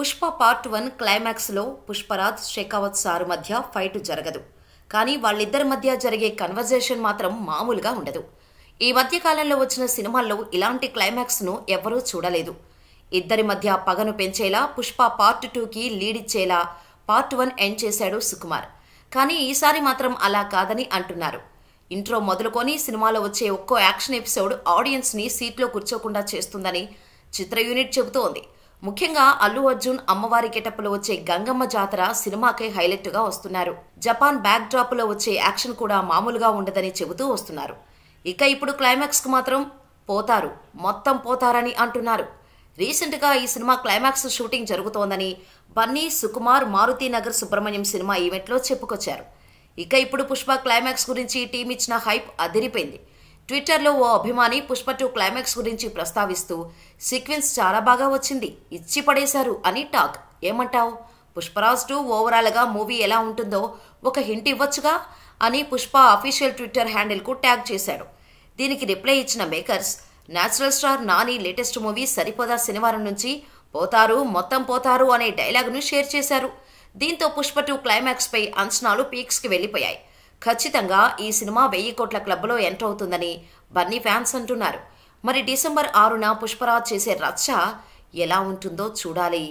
Pushpa part one క్లైమాక్స్లో Pushparaj Shekhawat sir మధ్య fight జరగదు కానీ వాళ్ళిద్దరి మధ్య జరిగే కన్వర్జేషన్ మాత్రం మామూలుగా ఉండదు ఈ మధ్య కాలంలో వచ్చిన సినిమాల్లో ఇలాంటి క్లైమాక్స్ను ఎవరూ చూడలేదు ఇద్దరి మధ్య పగను పెంచేలా పుష్ప పార్ట్ టూకి ఇచ్చేలా పార్ట్ వన్ ఎండ్ చేశాడు సుకుమార్ కానీ ఈసారి మాత్రం అలా కాదని అంటున్నారు ఇంట్రో మొదలుకొని సినిమాలో వచ్చే ఒక్కో యాక్షన్ ఎపిసోడ్ ఆడియన్స్ని సీట్లో కూర్చోకుండా చేస్తుందని చిత్ర యూనిట్ చెబుతోంది ముఖ్యంగా అల్లు అర్జున్ అమ్మవారి గెటప్లో వచ్చే గంగమ్మ జాతర సినిమాకే హైలైట్గా వస్తున్నారు జపాన్ బ్యాక్ డ్రాప్లో వచ్చే యాక్షన్ కూడా మామూలుగా ఉండదని చెబుతూ వస్తున్నారు ఇక ఇప్పుడు క్లైమాక్స్కు మాత్రం పోతారు మొత్తం పోతారని అంటున్నారు రీసెంట్గా ఈ సినిమా క్లైమాక్స్ షూటింగ్ జరుగుతోందని బన్నీ సుకుమార్ నగర్ సుబ్రహ్మణ్యం సినిమా ఈవెంట్లో చెప్పుకొచ్చారు ఇక ఇప్పుడు పుష్ప క్లైమాక్స్ గురించి టీమ్ ఇచ్చిన హైప్ అదిరిపోయింది ట్విట్టర్లో ఓ అభిమాని పుష్ప టూ క్లైమాక్స్ గురించి ప్రస్తావిస్తూ సీక్వెన్స్ చాలా బాగా వచ్చింది ఇచ్చి పడేశారు అని టాక్ ఏమంటావు పుష్పరాజ్ టూ ఓవరాల్గా మూవీ ఎలా ఉంటుందో ఒక హింట్ ఇవ్వచ్చుగా అని పుష్ప అఫీషియల్ ట్విట్టర్ హ్యాండిల్కు ట్యాగ్ చేశాడు దీనికి రిప్లై ఇచ్చిన makers natural star Nani latest movie Saripodhaa Sanivaaram నుంచి పోతారు మొత్తం పోతారు అనే డైలాగ్ను షేర్ చేశారు దీంతో పుష్ప టూ క్లైమాక్స్పై అంచనాలు పీక్స్కి వెళ్ళిపోయాయి ఖచ్చితంగా ఈ సినిమా వెయ్యి కోట్ల క్లబ్లో ఎంటర్ అవుతుందని బన్నీ ఫ్యాన్స్ అంటున్నారు మరి డిసెంబర్ ఆరున పుష్పరాజ్ చేసే రచ్చ ఎలా ఉంటుందో చూడాలి